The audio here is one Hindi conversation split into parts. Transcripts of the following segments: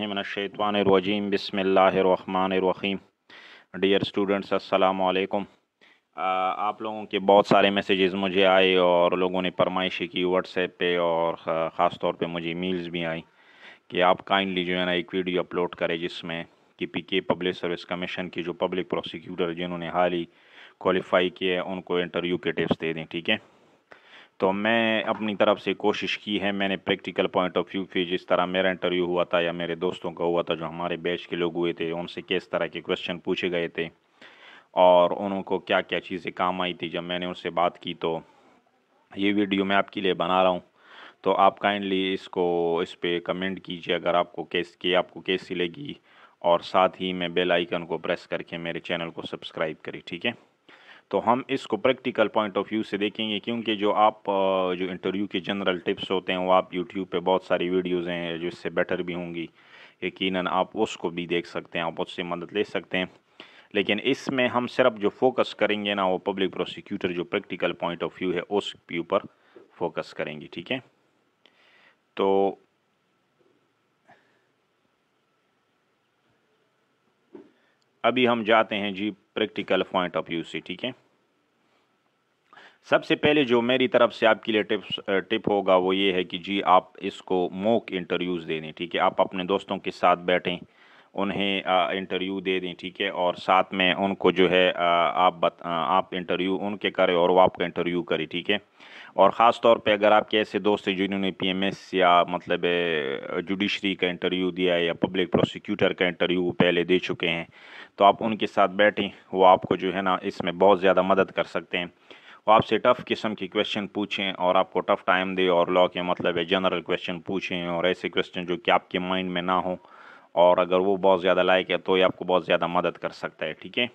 मनशैतवानरजीम बसमीम डियर स्टूडेंट्स असलकुम आप लोगों के बहुत सारे मैसेजेस मुझे आए और लोगों ने फरमाइशें की व्हाट्सएप पे और ख़ास तौर पे मुझे ईमेल्स भी आई कि आप काइंडली जो है ना एक वीडियो अपलोड करें जिसमें कि पी के पब्लिक सर्विस कमीशन की जो पब्लिक प्रोसिक्यूटर जिन्होंने हाल ही क्वालिफ़ाई किए उनको इंटरव्यू के टिप्स दे दें ठीक है तो मैं अपनी तरफ से कोशिश की है मैंने प्रैक्टिकल पॉइंट ऑफ व्यू फिर जिस तरह मेरा इंटरव्यू हुआ था या मेरे दोस्तों का हुआ था जो हमारे बैच के लोग हुए थे उनसे किस तरह के क्वेश्चन पूछे गए थे और उनको क्या क्या चीज़ें काम आई थी जब मैंने उनसे बात की तो ये वीडियो मैं आपके लिए बना रहा हूँ तो आप काइंडली इसको इस पर कमेंट कीजिए अगर आपको कैस के आपको कैसी लगी और साथ ही मैं बेल आइकन को प्रेस करके मेरे चैनल को सब्सक्राइब करें ठीक है तो हम इसको प्रैक्टिकल पॉइंट ऑफ व्यू से देखेंगे क्योंकि जो आप जो इंटरव्यू के जनरल टिप्स होते हैं वो आप यूट्यूब पे बहुत सारी वीडियोस हैं जो इससे बेटर भी होंगी यकीनन आप उसको भी देख सकते हैं आप उससे मदद ले सकते हैं लेकिन इसमें हम सिर्फ जो फोकस करेंगे ना वो पब्लिक प्रोसिक्यूटर जो प्रैक्टिकल पॉइंट ऑफ व्यू है उस व्यू पर फोकस करेंगे ठीक है तो अभी हम जाते हैं जी प्रैक्टिकल पॉइंट ऑफ व्यू से ठीक है सबसे पहले जो मेरी तरफ से आपके लिए टिप्स टिप होगा वो ये है कि जी आप इसको मोक इंटरव्यूज़ दे दें ठीक है आप अपने दोस्तों के साथ बैठें उन्हें इंटरव्यू दे दें ठीक है और साथ में उनको जो है आ, आप बत, आ, आप इंटरव्यू उनके करें और वो आपका इंटरव्यू करें ठीक है और ख़ास तौर पे अगर आपके ऐसे दोस्त हैं जिन्होंने पीएमएस या मतलब जुडिशरी का इंटरव्यू दिया है या पब्लिक प्रोसिक्यूटर का इंटरव्यू पहले दे चुके हैं तो आप उनके साथ बैठें वो आपको जो है ना इसमें बहुत ज़्यादा मदद कर सकते हैं वो आपसे टफ़ किस्म के क्वेश्चन पूछें और आपको टफ़ टाइम दे और लॉ के मतलब है जनरल क्वेश्चन पूछें और ऐसे क्वेश्चन जो कि आपके माइंड में ना हो और अगर वो बहुत ज़्यादा लायक है तो ये आपको बहुत ज़्यादा मदद कर सकता है ठीक है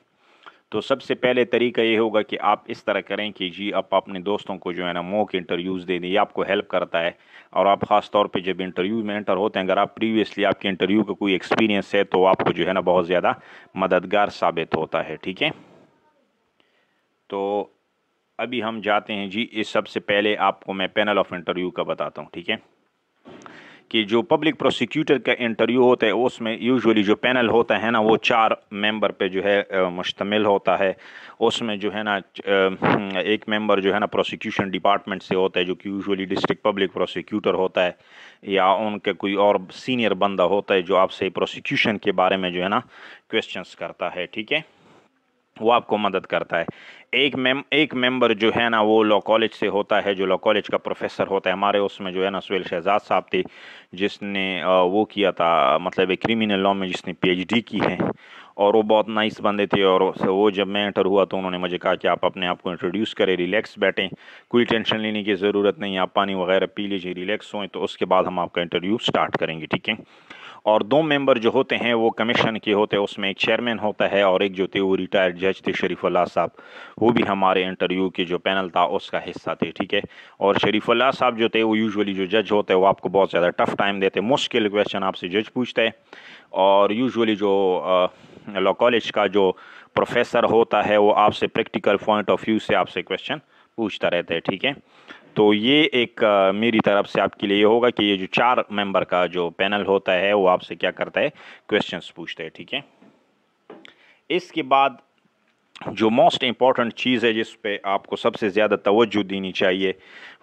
तो सबसे पहले तरीका ये होगा कि आप इस तरह करें कि जी आप अपने दोस्तों को जो है ना मोक इंटरव्यूज़ दे दें ये आपको हेल्प करता है और आप ख़ास तौर पे जब इंटरव्यू में एंटर होते हैं अगर आप प्रीवियसली आपके इंटरव्यू का कोई एक्सपीरियंस है तो आपको जो है ना बहुत ज़्यादा मददगार साबित होता है ठीक है तो अभी हम जाते हैं जी इस सबसे पहले आपको मैं पैनल ऑफ इंटरव्यू का बताता हूँ ठीक है कि जो पब्लिक प्रोसिक्यूटर का इंटरव्यू होता है उसमें यूजुअली जो पैनल होता है ना वो चार मेंबर पे जो है मुश्तमिल होता है उसमें जो है ना एक मेंबर जो है ना प्रोसिक्यूशन डिपार्टमेंट से होता है जो कि यूजुअली डिस्ट्रिक्ट पब्लिक प्रोसिक्यूटर होता है या उनके कोई और सीनियर बंदा होता है जो आपसे प्रोसिक्यूशन के बारे में जो है ना क्वेश्चन करता है ठीक है वो आपको मदद करता है एक मेम एक मेंबर जो है ना वो लॉ कॉलेज से होता है जो लॉ कॉलेज का प्रोफेसर होता है हमारे उसमें जो है ना सुहेल शहजाद साहब थे जिसने वो किया था मतलब एक क्रिमिनल लॉ में जिसने पीएचडी की है और वो बहुत नाइस बंदे थे और वो जब मैं एंटर हुआ तो उन्होंने मुझे कहा कि आप अपने आप को इंट्रोड्यूस करें रिलैक्स बैठें कोई टेंशन लेने की ज़रूरत नहीं आप पानी वगैरह पी लीजिए रिलैक्स होएं तो उसके बाद हम आपका इंटरव्यू स्टार्ट करेंगे ठीक है और दो मेंबर जो होते हैं वो कमीशन के होते हैं उसमें एक चेयरमैन होता है और एक जो थे वो रिटायर्ड जज थे शरीफुल्ला साहब वो भी हमारे इंटरव्यू के जो पैनल था उसका हिस्सा थे ठीक है और शरीफुल्ला साहब जो थे वो यूजुअली जो जज होते हैं वो आपको बहुत ज़्यादा टफ टाइम देते मुश्किल क्वेश्चन आपसे जज पूछते हैं और यूजली जो लॉ कॉलेज का जो प्रोफेसर होता है वो आपसे प्रैक्टिकल पॉइंट ऑफ व्यू से आपसे क्वेश्चन पूछता रहता है ठीक है तो ये एक मेरी तरफ से आपके लिए होगा कि ये जो चार मेंबर का जो पैनल होता है वो आपसे क्या करता है क्वेश्चंस पूछता है ठीक है इसके बाद जो मोस्ट इम्पॉर्टेंट चीज़ है जिस पे आपको सबसे ज़्यादा तवज्जो देनी चाहिए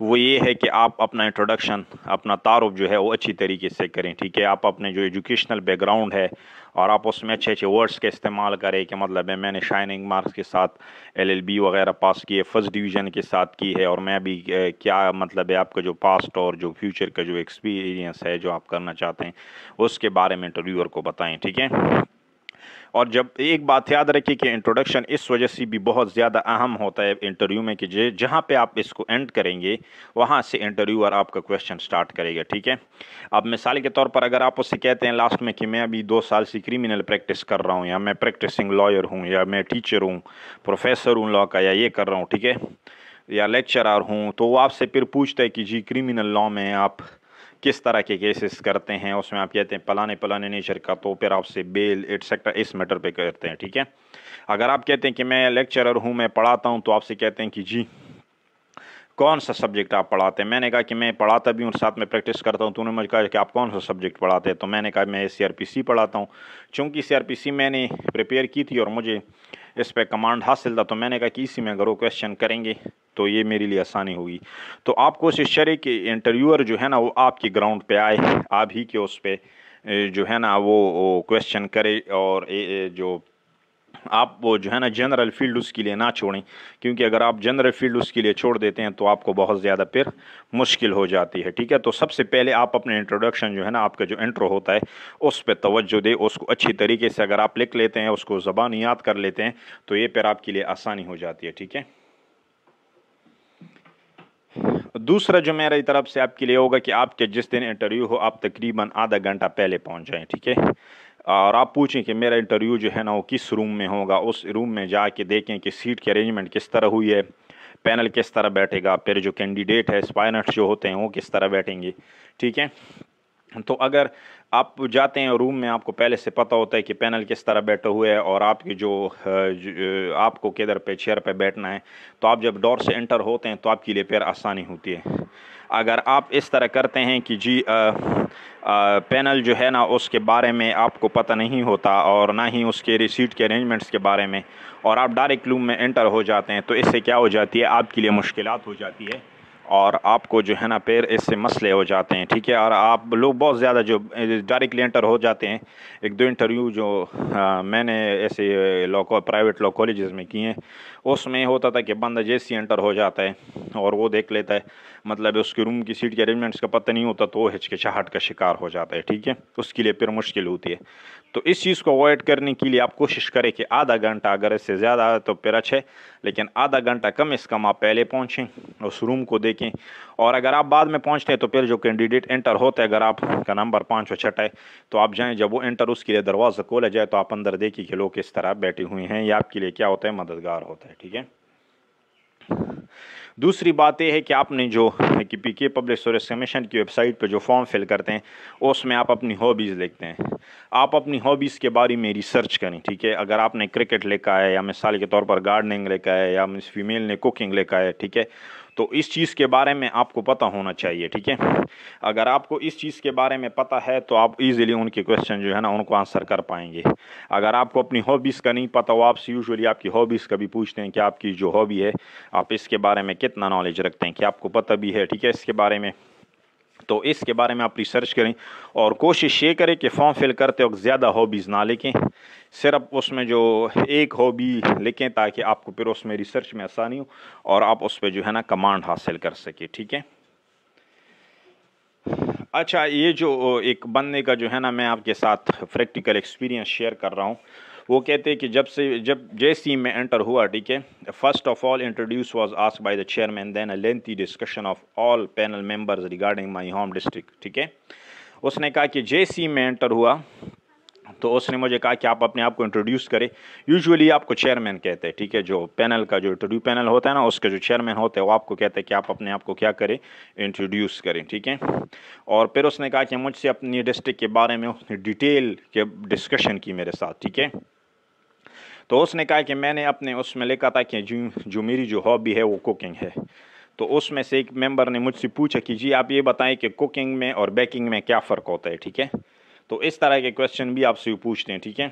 वो ये है कि आप अपना इंट्रोडक्शन अपना तारफ़ जो है वो अच्छी तरीके से करें ठीक है आप अपने जो एजुकेशनल बैकग्राउंड है और आप उसमें अच्छे अच्छे वर्ड्स का इस्तेमाल करें कि मतलब है मैंने शाइनिंग मार्क्स के साथ एलएलबी वगैरह पास किए फर्स्ट डिवीज़न के साथ की है और मैं अभी क्या मतलब है आपका जो पास्ट और जो फ्यूचर का जो एक्सपीरियंस है जो आप करना चाहते हैं उसके बारे में इंटरव्यूअर को बताएँ ठीक है और जब एक बात याद रखिए कि इंट्रोडक्शन इस वजह से भी बहुत ज़्यादा अहम होता है इंटरव्यू में कि जहाँ पे आप इसको एंड करेंगे वहाँ से इंटरव्यूअर आपका क्वेश्चन स्टार्ट करेगा ठीक है अब मिसाल के तौर पर अगर आप उससे कहते हैं लास्ट में कि मैं अभी दो साल से क्रिमिनल प्रैक्टिस कर रहा हूँ या मैं प्रैक्टिसिंग लॉयर हूँ या मैं टीचर हूँ प्रोफेसर हूँ लॉ का या ये कर रहा हूँ ठीक है या लेक्चरर हूँ तो वो आपसे फिर पूछता है कि जी क्रिमिनल लॉ में आप किस तरह के केसेस करते हैं उसमें आप कहते हैं पलाने पलाने नेचर का तो फिर आपसे बेल एटसेट्रा इस मैटर पे करते हैं ठीक है अगर आप कहते हैं कि मैं लेक्चरर हूँ मैं पढ़ाता हूँ तो आपसे कहते हैं कि जी कौन सा सब्जेक्ट आप पढ़ाते हैं मैंने कहा कि मैं पढ़ाता भी हूँ साथ में प्रैक्टिस करता हूँ तो उन्होंने मुझे कहा कि आप कौन सा सब्जेक्ट पढ़ाते हैं तो मैंने कहा मैं सी पढ़ाता हूँ चूँकि सी मैंने प्रिपेयर की थी और मुझे इस पर कमांड हासिल था तो मैंने कहा कि इसी में अगर वो क्वेश्चन करेंगे तो ये मेरे लिए आसानी होगी तो आप कोशिश करें कि इंटरव्यूअर जो है ना वो आपकी ग्राउंड पे आए आप ही के उस पर जो है ना वो क्वेश्चन करे और ए, ए, जो आप वो जो है ना जनरल फील्ड उसके लिए ना छोड़ें क्योंकि अगर आप जनरल फील्ड उसके लिए छोड़ देते हैं तो आपको बहुत ज़्यादा फिर मुश्किल हो जाती है ठीक है तो सबसे पहले आप अपने इंट्रोडक्शन जो है ना आपका जो इंट्रो होता है उस पर तोज्जो दे उसको अच्छी तरीके से अगर आप लिख लेते हैं उसको ज़बान याद कर लेते हैं तो ये फिर आपके लिए आसानी हो जाती है ठीक है दूसरा जो मेरी तरफ से आपके लिए होगा कि आपके जिस दिन इंटरव्यू हो आप तकरीबन आधा घंटा पहले पहुंच जाएं ठीक है और आप पूछें कि मेरा इंटरव्यू जो है ना वो किस रूम में होगा उस रूम में जा के देखें कि सीट की अरेंजमेंट किस तरह हुई है पैनल किस तरह बैठेगा फिर जो कैंडिडेट है स्पाइनट्स जो होते हैं वो किस तरह बैठेंगे ठीक है तो अगर आप जाते हैं रूम में आपको पहले से पता होता है कि पैनल किस तरह बैठे हुए है और आपके जो, जो आपको किधर पे चेयर पे बैठना है तो आप जब डोर से एंटर होते हैं तो आपके लिए पैर आसानी होती है अगर आप इस तरह करते हैं कि जी आ, आ, पैनल जो है ना उसके बारे में आपको पता नहीं होता और ना ही उसके रिसीट के अरेंजमेंट्स के बारे में और आप डायरेक्ट रूम में एंटर हो जाते हैं तो इससे क्या हो जाती है आपके लिए मुश्किल हो जाती है और आपको जो है ना पैर इससे मसले हो जाते हैं ठीक है और आप लोग बहुत ज़्यादा जो डायरेक्टली एंटर हो जाते हैं एक दो इंटरव्यू जो आ, मैंने ऐसे लॉ प्राइवेट लॉ कॉलेज में किए हैं उसमें होता था कि बंदा जैसे एंटर हो जाता है और वो देख लेता है मतलब उसके रूम की सीट के अरेंजमेंट्स का पता नहीं होता तो वो हिचकिचाहट का शिकार हो जाता है ठीक है उसके लिए फिर मुश्किल होती है तो इस चीज़ को अवॉइड करने के लिए आप कोशिश करें कि आधा घंटा अगर इससे ज़्यादा है तो फिर अच्छे लेकिन आधा घंटा कम से कम आप पहले पहुँचें उस रूम को देखें और अगर आप बाद में पहुँचते हैं तो फिर जो कैंडिडेट एंटर होता है अगर आपका नंबर पाँच और छठ है तो आप जाएँ जब वो एंटर उसके लिए दरवाज़ा खोला जाए तो आप अंदर देखिए कि लोग किस तरह बैठे हुए हैं या आपके लिए क्या होता है मददगार होता है ठीक है दूसरी बात यह है कि आपने जो कि पी के पब्लिक सर्विस कमीशन की वेबसाइट पर जो फॉर्म फिल करते हैं उसमें आप अपनी हॉबीज़ लिखते हैं आप अपनी हॉबीज़ के बारे में रिसर्च करें ठीक है अगर आपने क्रिकेट लिखा है या मिसाल के तौर पर गार्डनिंग लिखा है या फीमेल ने कुकिंग लिखा है ठीक है तो इस चीज़ के बारे में आपको पता होना चाहिए ठीक है अगर आपको इस चीज़ के बारे में पता है तो आप इजीली उनके क्वेश्चन जो है ना उनको आंसर कर पाएंगे अगर आपको अपनी हॉबीज़ का नहीं पता हो आपसे यूजली आपकी हॉबीज़ का भी पूछते हैं कि आपकी जो हॉबी है आप इसके बारे में कितना नॉलेज रखते हैं कि आपको पता भी है ठीक है इसके बारे में तो इसके बारे में आप रिसर्च करें और कोशिश ये करें कि फॉर्म फिल करते वक्त ज़्यादा हॉबीज़ ना लिखें सिर्फ उसमें जो एक हॉबी लिखें ताकि आपको फिर उसमें रिसर्च में आसानी हो और आप उस पर जो है ना कमांड हासिल कर सकें ठीक है अच्छा ये जो एक बनने का जो है ना मैं आपके साथ प्रैक्टिकल एक्सपीरियंस शेयर कर रहा हूँ वो कहते हैं कि जब से जब जे में एंटर हुआ ठीक है first of all introduce was ask by the chairman then a lengthy discussion of all panel members regarding my home district ठीक है उसने कहा कि जे में एंटर हुआ तो उसने मुझे कहा कि आप अपने आप को इंट्रोड्यूस करें यूजुअली आपको चेयरमैन कहते हैं ठीक है जो पैनल का जो इंटरव्यू पैनल होता है ना उसके जो चेयरमैन होते हैं वो आपको कहते हैं कि आप अपने आप को क्या करें इंट्रोड्यूस करें ठीक है और फिर उसने कहा कि मुझसे अपनी डिस्ट्रिक्ट के बारे में उसने डिटेल के डिस्कशन की मेरे साथ ठीक है तो उसने कहा कि मैंने अपने उसमें लिखा था कि जो जो मेरी जो हॉबी है वो कुकिंग है तो उसमें से एक मेंबर ने मुझसे पूछा कि जी आप ये बताएं कि कुकिंग में और बेकिंग में क्या फ़र्क होता है ठीक है तो इस तरह के क्वेश्चन भी आपसे पूछते हैं ठीक है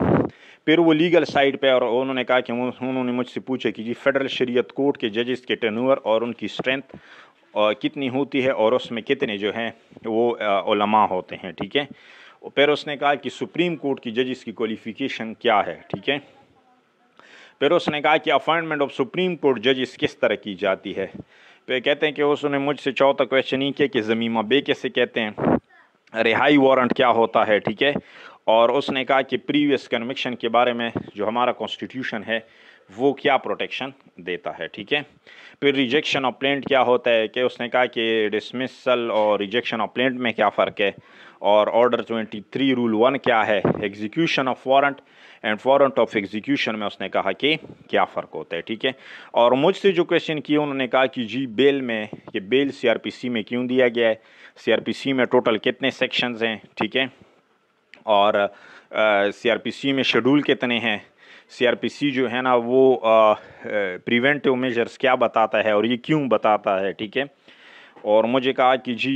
फिर वो लीगल साइड पे और उन्होंने कहा कि उन्होंने मुझसे पूछा कि जी फेडरल शरीयत कोर्ट के जजेस के टनूअर और उनकी स्ट्रेंथ कितनी होती है और उसमें कितने जो हैं वो ओलमा होते हैं ठीक है फिर उसने कहा कि सुप्रीम कोर्ट की जजिस की क्वालिफ़िकेशन क्या है ठीक है फिर उसने कहा कि अपॉइंटमेंट ऑफ सुप्रीम कोर्ट जजिस किस तरह की जाती है फिर तो कहते हैं कि उसने मुझसे चौथा क्वेश्चन ही किया कि ज़मीमा बे कैसे कहते हैं रिहाई वारंट क्या होता है ठीक है और उसने कहा कि प्रीवियस कन्विक्शन के बारे में जो हमारा कॉन्स्टिट्यूशन है वो क्या प्रोटेक्शन देता है ठीक है फिर रिजेक्शन ऑफ प्लेंट क्या होता है कि उसने कहा कि डिसमिसल और रिजेक्शन ऑफ प्लेंट में क्या फ़र्क है और ऑर्डर 23 रूल वन क्या है execution of warrant and warrant of execution में उसने कहा कि क्या फ़र्क होता है ठीक है और मुझसे जो क्वेश्चन किए उन्होंने कहा कि जी बेल में ये बेल सीआरपीसी में क्यों दिया गया है सीआरपीसी में टोटल कितने सेक्शंस हैं ठीक है और सीआरपीसी में शेड्यूल कितने हैं सीआरपीसी जो है ना वो प्रिवेंटिव मेजर्स क्या बताता है और ये क्यों बताता है ठीक है और मुझे कहा कि जी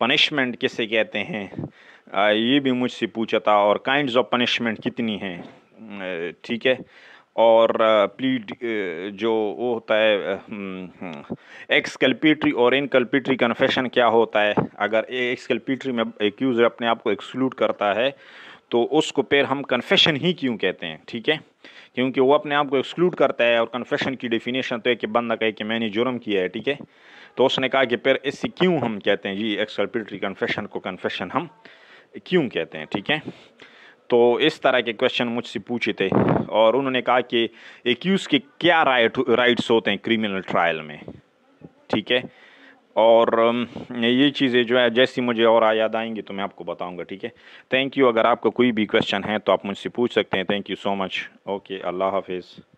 पनिशमेंट किसे कहते हैं आ, ये भी मुझसे पूछा था और काइंड्स ऑफ पनिशमेंट कितनी हैं ठीक है और प्लीड जो वो होता है एक्सकल्पिट्री हम्म, और इनकल्पिट्री कन्फेशन क्या होता है अगर एक्सकल्पिट्री में एक्यूज़र अपने आप को एक्सक्लूड करता है तो उसको फिर हम कन्फेशन ही क्यों कहते हैं ठीक है क्योंकि वो अपने आप को एक्सक्लूड करता है और कन्फेशन की डेफिनेशन तो है कि बंदा कहे कि मैंने जुर्म किया है ठीक है तो उसने कहा कि फिर इससे क्यों हम कहते हैं जी एक्सकल्पेटरी कन्फेशन को कन्फेशन हम क्यों कहते हैं ठीक है तो इस तरह के क्वेश्चन मुझसे पूछे थे और उन्होंने कहा कि एक्यूज़ के क्या राइट राइट्स होते हैं क्रिमिनल ट्रायल में ठीक है और um, ये चीज़ें जो है जैसी मुझे और याद आएंगी तो मैं आपको बताऊंगा ठीक है थैंक यू अगर आपका कोई भी क्वेश्चन है तो आप मुझसे पूछ सकते हैं thank you so much okay अल्लाह हाफिज़